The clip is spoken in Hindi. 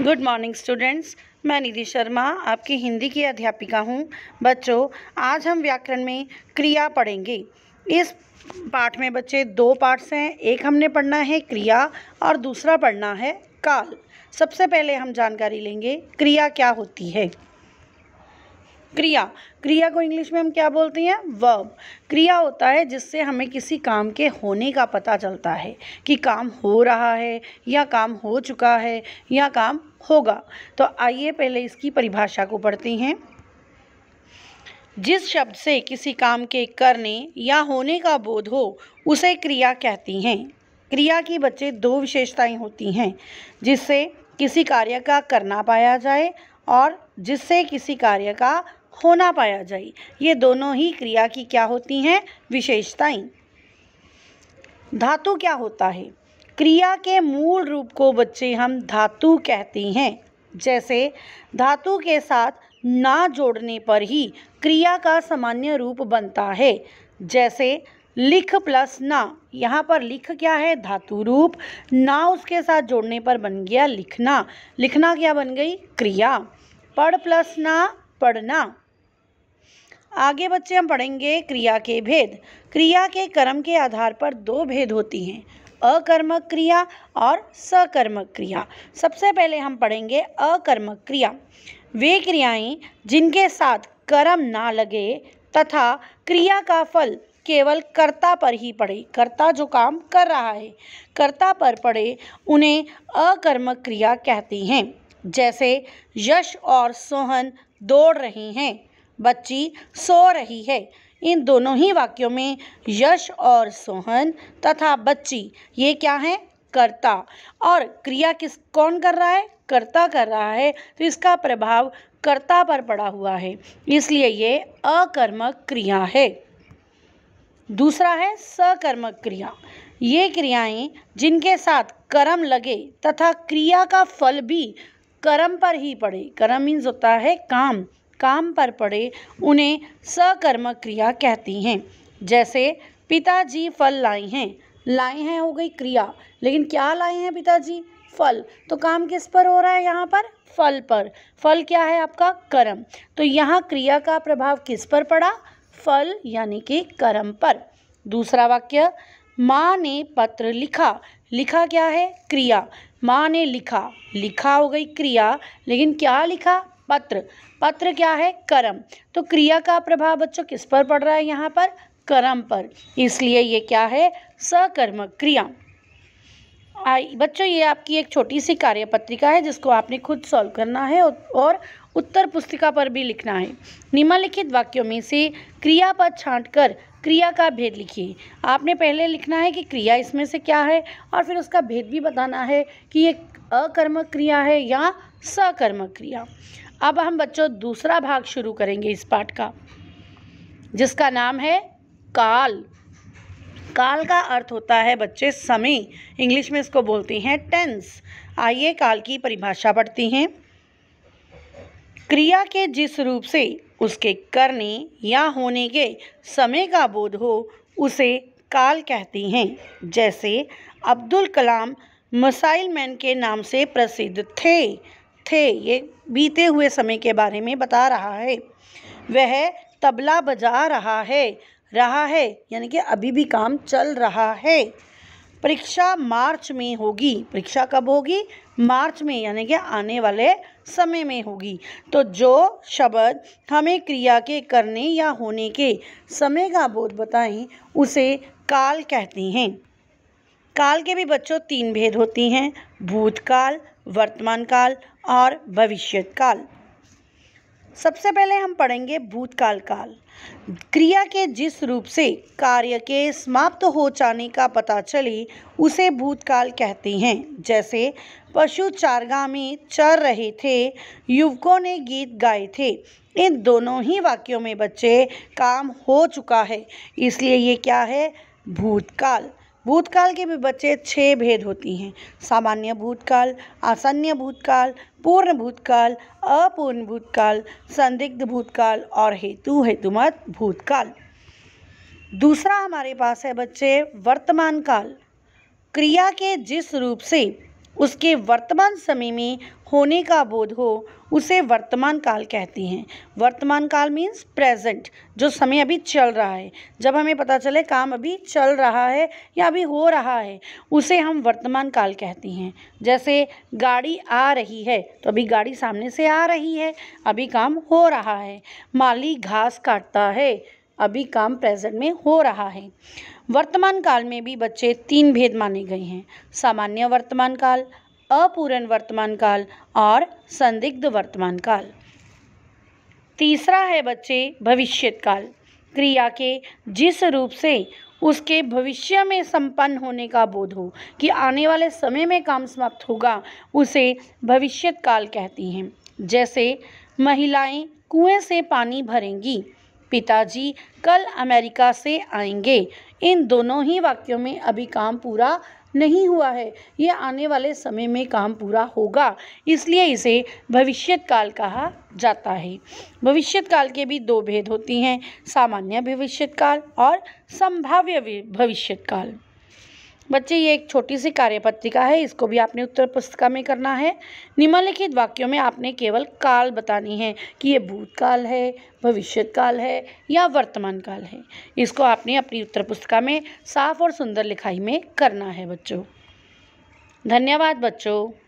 गुड मॉर्निंग स्टूडेंट्स मैं निधि शर्मा आपकी हिंदी की अध्यापिका हूँ बच्चों आज हम व्याकरण में क्रिया पढ़ेंगे इस पाठ में बच्चे दो पार्ट्स हैं एक हमने पढ़ना है क्रिया और दूसरा पढ़ना है काल सबसे पहले हम जानकारी लेंगे क्रिया क्या होती है क्रिया क्रिया को इंग्लिश में हम क्या बोलते हैं वर्ब क्रिया होता है जिससे हमें किसी काम के होने का पता चलता है कि काम हो रहा है या काम हो चुका है या काम होगा तो आइए पहले इसकी परिभाषा को पढ़ते हैं जिस शब्द से किसी काम के करने या होने का बोध हो उसे क्रिया कहती हैं क्रिया की बच्चे दो विशेषताएं होती हैं जिससे किसी कार्य का करना पाया जाए और जिससे किसी कार्य का होना पाया जाए ये दोनों ही क्रिया की क्या होती हैं विशेषताएं धातु क्या होता है क्रिया के मूल रूप को बच्चे हम धातु कहते हैं जैसे धातु के साथ ना जोड़ने पर ही क्रिया का सामान्य रूप बनता है जैसे लिख प्लस ना यहाँ पर लिख क्या है धातु रूप ना उसके साथ जोड़ने पर बन गया लिखना लिखना क्या बन गई क्रिया पढ़ प्लस ना पढ़ना आगे बच्चे हम पढ़ेंगे क्रिया के भेद क्रिया के कर्म के आधार पर दो भेद होती हैं अकर्मक क्रिया और सकर्मक क्रिया सबसे पहले हम पढ़ेंगे अकर्मक क्रिया वे क्रियाएं जिनके साथ कर्म ना लगे तथा क्रिया का फल केवल कर्ता पर ही पड़े कर्ता जो काम कर रहा है कर्ता पर पड़े उन्हें अकर्मक क्रिया कहती हैं जैसे यश और सोहन दौड़ रहे हैं बच्ची सो रही है इन दोनों ही वाक्यों में यश और सोहन तथा बच्ची ये क्या है कर्ता और क्रिया किस कौन कर रहा है कर्ता कर रहा है तो इसका प्रभाव कर्ता पर पड़ा हुआ है इसलिए ये अकर्मक क्रिया है दूसरा है सकर्मक क्रिया ये क्रियाएं जिनके साथ कर्म लगे तथा क्रिया का फल भी कर्म पर ही पड़े कर्म मीन्स होता है काम काम पर पड़े उन्हें सकर्म क्रिया कहती हैं जैसे पिताजी फल लाए हैं लाए हैं हो गई क्रिया लेकिन क्या लाए हैं पिताजी फल तो काम किस पर हो रहा है यहाँ पर फल पर फल क्या है आपका कर्म तो यहाँ क्रिया का प्रभाव किस पर पड़ा फल यानी कि कर्म पर दूसरा वाक्य माँ ने पत्र लिखा लिखा क्या है क्रिया माँ ने लिखा लिखा हो गई क्रिया लेकिन क्या लिखा पत्र पत्र क्या है कर्म तो क्रिया का प्रभाव बच्चों किस पर पड़ रहा है यहाँ पर कर्म पर इसलिए ये क्या है सकर्मक क्रिया आई बच्चों ये आपकी एक छोटी सी कार्य पत्रिका है जिसको आपने खुद सॉल्व करना है और उत्तर पुस्तिका पर भी लिखना है निम्नलिखित वाक्यों में से क्रिया पद छाँट कर क्रिया का भेद लिखिए आपने पहले लिखना है कि क्रिया इसमें से क्या है और फिर उसका भेद भी बताना है कि ये अकर्मक क्रिया है या सकर्मक क्रिया अब हम बच्चों दूसरा भाग शुरू करेंगे इस पाठ का जिसका नाम है काल काल का अर्थ होता है बच्चे समय इंग्लिश में इसको बोलते हैं टेंस आइए काल की परिभाषा पढ़ती हैं क्रिया के जिस रूप से उसके करने या होने के समय का बोध हो उसे काल कहती हैं जैसे अब्दुल कलाम मसाइल मैन के नाम से प्रसिद्ध थे थे ये बीते हुए समय के बारे में बता रहा है वह तबला बजा रहा है रहा है यानी कि अभी भी काम चल रहा है परीक्षा मार्च में होगी परीक्षा कब होगी मार्च में यानी कि आने वाले समय में होगी तो जो शब्द हमें क्रिया के करने या होने के समय का बोध बताएं उसे काल कहते हैं काल के भी बच्चों तीन भेद होती हैं भूतकाल वर्तमान काल और भविष्यकाल सबसे पहले हम पढ़ेंगे भूतकाल काल क्रिया के जिस रूप से कार्य के समाप्त हो जाने का पता चले उसे भूतकाल कहते हैं जैसे पशु चारगा में चर रहे थे युवकों ने गीत गाए थे इन दोनों ही वाक्यों में बच्चे काम हो चुका है इसलिए ये क्या है भूतकाल भूतकाल के भी बच्चे छः भेद होती हैं सामान्य भूतकाल आसन्य भूतकाल पूर्ण भूतकाल अपूर्ण भूतकाल संदिग्ध भूतकाल और हेतु हेतुमत भूतकाल दूसरा हमारे पास है बच्चे वर्तमान काल क्रिया के जिस रूप से उसके वर्तमान समय में होने का बोध हो उसे वर्तमान काल कहते हैं वर्तमान काल मीन्स प्रेजेंट जो समय अभी चल रहा है जब हमें पता चले काम अभी चल रहा है या अभी हो रहा है उसे हम वर्तमान काल कहते हैं जैसे गाड़ी आ रही है तो अभी गाड़ी सामने से आ रही है अभी काम हो रहा है माली घास काटता है अभी काम प्रेजेंट में हो रहा है वर्तमान काल में भी बच्चे तीन भेद माने गए हैं सामान्य वर्तमान काल अपूर्ण वर्तमान काल और संदिग्ध वर्तमान काल तीसरा है बच्चे भविष्यकाल क्रिया के जिस रूप से उसके भविष्य में संपन्न होने का बोध हो कि आने वाले समय में काम समाप्त होगा उसे भविष्यकाल कहती हैं जैसे महिलाएं कुएं से पानी भरेंगी पिताजी कल अमेरिका से आएंगे इन दोनों ही वाक्यों में अभी काम पूरा नहीं हुआ है ये आने वाले समय में काम पूरा होगा इसलिए इसे भविष्यत काल कहा जाता है भविष्यत काल के भी दो भेद होती हैं सामान्य भविष्यत काल और संभाव्य भविष्यत काल बच्चे ये एक छोटी सी कार्यपत्रिका है इसको भी आपने उत्तर पुस्तिका में करना है निम्नलिखित वाक्यों में आपने केवल काल बतानी है कि ये भूतकाल है भविष्य काल है या वर्तमान काल है इसको आपने अपनी उत्तर पुस्तिका में साफ और सुंदर लिखाई में करना है बच्चों धन्यवाद बच्चों